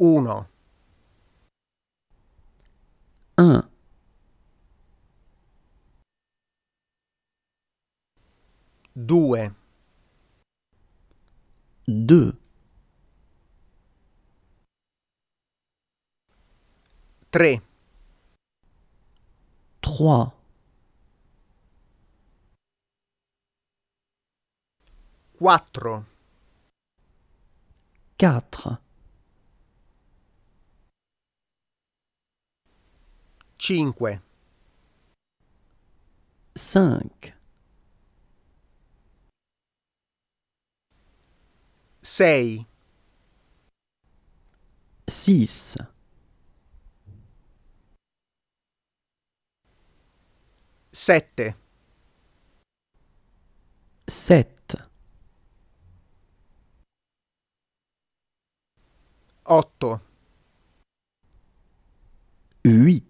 1 1 2 2 3 3 4 4 5 5 6 6 7 7 8 8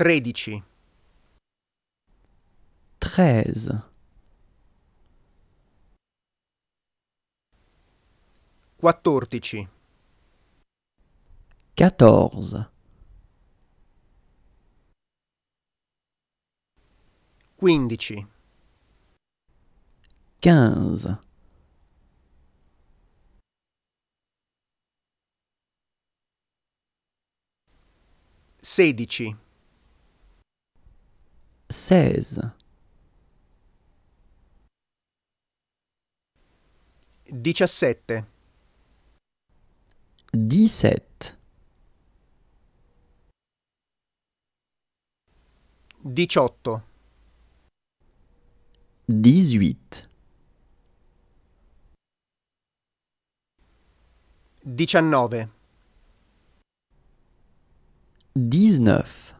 13 13 14 14 15 15 16 seize. Diciassette. Dix-sept. Diciotto. Dix-huit. Diciannove. Dix-neuf.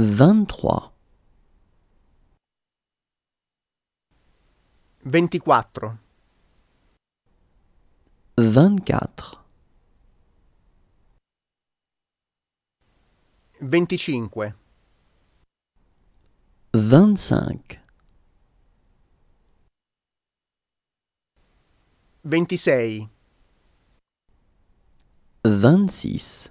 23 24 24 25 25 26 26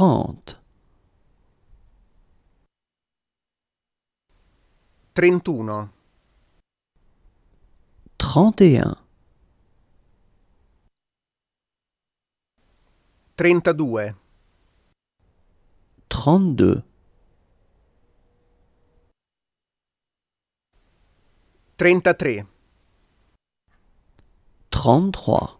30 31 31 32 32 33 33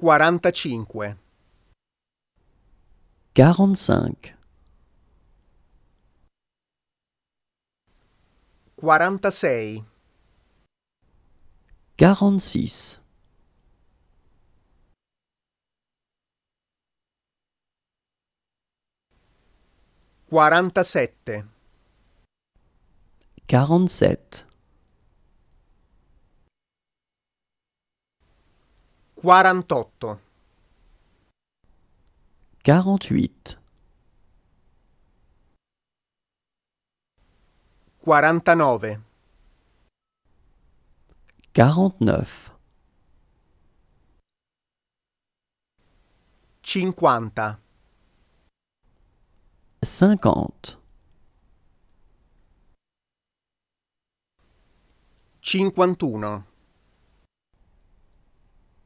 45 45 46 46 47 47 Quarantotto. Quarante-huit. Quarantanove. Quarante-neuf. Cinquanta. Cinquantuno.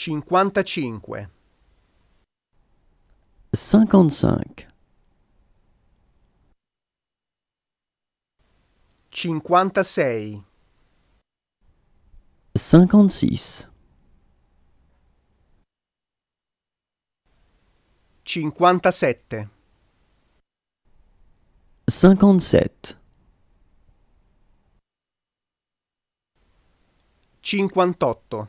55 55 56 56 57 57 58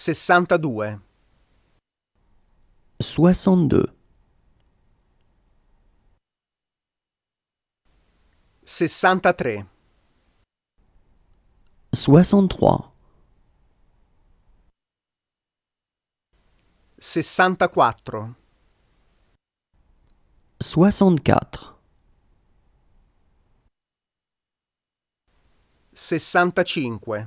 Sessantadue. Soixante-deux. Sessantatré. Soixante-trois. Sessantaquattro. Sessantacinque.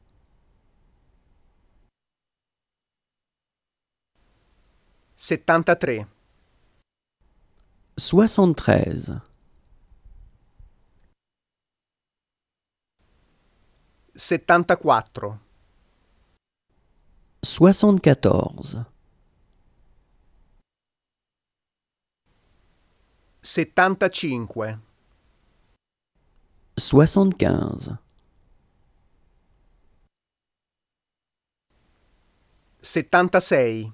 73 73 74 74 75 75 76